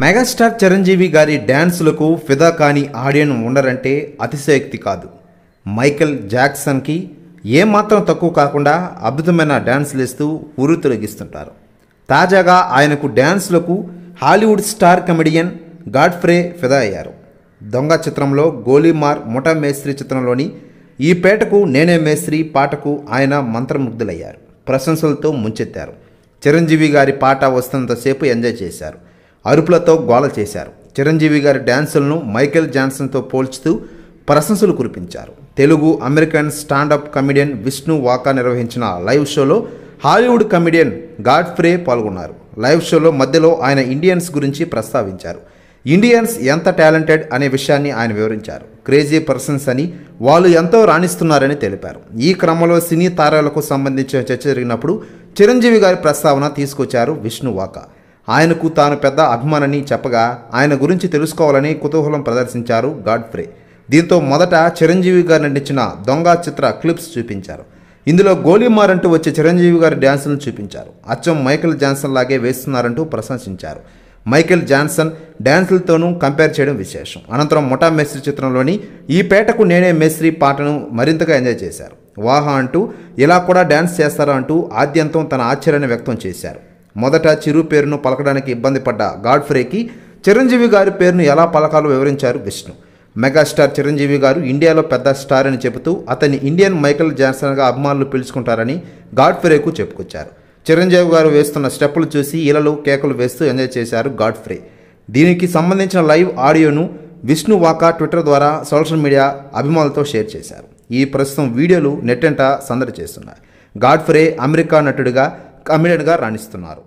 megastar Chiranjeevi గారి డ్యాన్సులకు ఫిదా కాని ఆడియన్ ఉండరంటే అతిశయక్తి కాదు మైకెల్ జాక్సన్కి ఏమాత్రం తక్కువ కాకుండా అద్భుతమైన డ్యాన్సులు ఇస్తూ ఊరు తొలగిస్తుంటారు తాజాగా ఆయనకు డ్యాన్సులకు హాలీవుడ్ స్టార్ కమెడియన్ గాడ్ఫ్రే ఫిదా అయ్యారు దొంగ చిత్రంలో గోలీమార్ ముఠా మేస్త్రి చిత్రంలోని ఈ పేటకు నేనే మేస్త్రి పాటకు ఆయన మంత్రముగ్ధులయ్యారు ప్రశంసలతో ముంచెత్తారు చిరంజీవి గారి పాట వస్తున్నంతసేపు ఎంజాయ్ చేశారు అరుపులతో గోల చేశారు చిరంజీవి గారి డ్యాన్సులను మైకేల్ జాన్సన్తో పోల్చుతూ ప్రశంసలు కురిపించారు తెలుగు American stand up comedian Vishnu Vaka నిర్వహించిన లైవ్ షోలో హాలీవుడ్ కమెడియన్ గాడ్ఫ్రే పాల్గొన్నారు లైవ్ షోలో మధ్యలో ఆయన ఇండియన్స్ గురించి ప్రస్తావించారు ఇండియన్స్ ఎంత టాలెంటెడ్ అనే విషయాన్ని ఆయన వివరించారు క్రేజీ పర్సన్స్ అని వాళ్ళు ఎంతో రాణిస్తున్నారని తెలిపారు ఈ క్రమంలో సినీ తారాలకు సంబంధించిన చర్చ జరిగినప్పుడు చిరంజీవి గారి ప్రస్తావన తీసుకొచ్చారు విష్ణు వాకా ఆయనకు తాను పెద్ద అభిమానని చెప్పగా ఆయన గురించి తెలుసుకోవాలని కుతూహలం ప్రదర్శించారు గాడ్ఫ్రే దీంతో మొదట చిరంజీవి గారు నటించిన దొంగ చిత్ర క్లిప్స్ చూపించారు ఇందులో గోలీమారంటూ వచ్చే చిరంజీవి గారి డ్యాన్సులను చూపించారు అచ్చం మైకేల్ జాన్సన్ లాగే వేస్తున్నారంటూ ప్రశంసించారు మైకేల్ జాన్సన్ డ్యాన్సులతోనూ కంపేర్ చేయడం విశేషం అనంతరం ముఠా మేస్త్రి చిత్రంలోని ఈ పేటకు నేనే మేస్త్రి పాటను మరింతగా ఎంజాయ్ చేశారు వాహా అంటూ ఇలా కూడా డ్యాన్స్ చేస్తారా అంటూ ఆద్యంతం తన ఆశ్చర్యాన్ని వ్యక్తం చేశారు మొదట చిరు పేరును పలకడానికి ఇబ్బంది పడ్డ గాడ్ఫ్రేకి చిరంజీవి గారి పేరును ఎలా పలకాలో వివరించారు విష్ణు మెగాస్టార్ చిరంజీవి గారు ఇండియాలో పెద్ద స్టార్ అని చెబుతూ అతన్ని ఇండియన్ మైకల్ జాన్సన్గా అభిమానులు పిలుచుకుంటారని గాడ్ఫ్రేకు చెప్పుకొచ్చారు చిరంజీవి గారు వేస్తున్న స్టెప్పులు చూసి ఇలలు కేకలు వేస్తూ ఎంజాయ్ చేశారు గాడ్ఫ్రే దీనికి సంబంధించిన లైవ్ ఆడియోను విష్ణు వాకా ట్విట్టర్ ద్వారా సోషల్ మీడియా అభిమానులతో షేర్ చేశారు ఈ ప్రస్తుతం వీడియోలు నెట్టెంట సందడి చేస్తున్నాయి గాడ్ఫ్రే అమెరికా నటుడిగా కమిడియన్గా రాణిస్తున్నారు